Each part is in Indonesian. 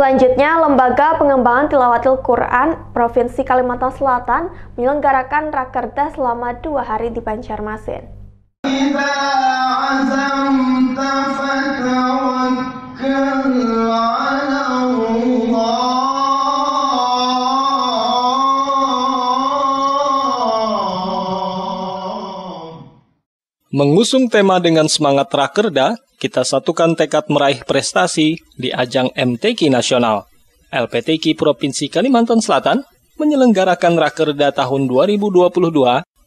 Selanjutnya, Lembaga Pengembangan Tilawatil Quran Provinsi Kalimantan Selatan menyelenggarakan Rakerda selama dua hari di Banjarmasin. Mengusung tema dengan semangat rakerda, kita satukan tekad meraih prestasi di ajang MTQ nasional. LPTQ Provinsi Kalimantan Selatan menyelenggarakan rakerda tahun 2022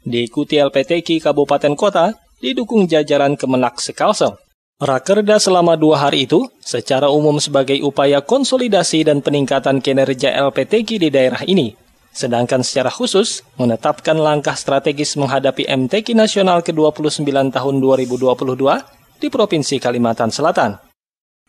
diikuti LPTQ Kabupaten Kota didukung jajaran Kemenak Sekalsel. Rakerda selama dua hari itu secara umum sebagai upaya konsolidasi dan peningkatan kinerja LPTQ di daerah ini – Sedangkan secara khusus, menetapkan langkah strategis menghadapi MTQ Nasional ke-29 tahun 2022 di Provinsi Kalimantan Selatan.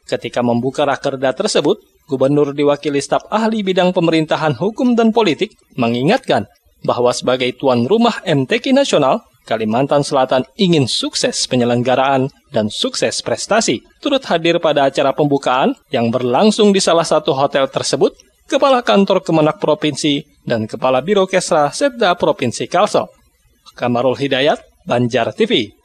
Ketika membuka rakerda tersebut, Gubernur diwakili staf ahli bidang pemerintahan hukum dan politik mengingatkan bahwa sebagai tuan rumah MTQ Nasional, Kalimantan Selatan ingin sukses penyelenggaraan dan sukses prestasi, turut hadir pada acara pembukaan yang berlangsung di salah satu hotel tersebut Kepala Kantor Kemenak Provinsi, dan Kepala Biro Kesra Setda Provinsi Kalsel. Kamarul Hidayat, Banjar TV.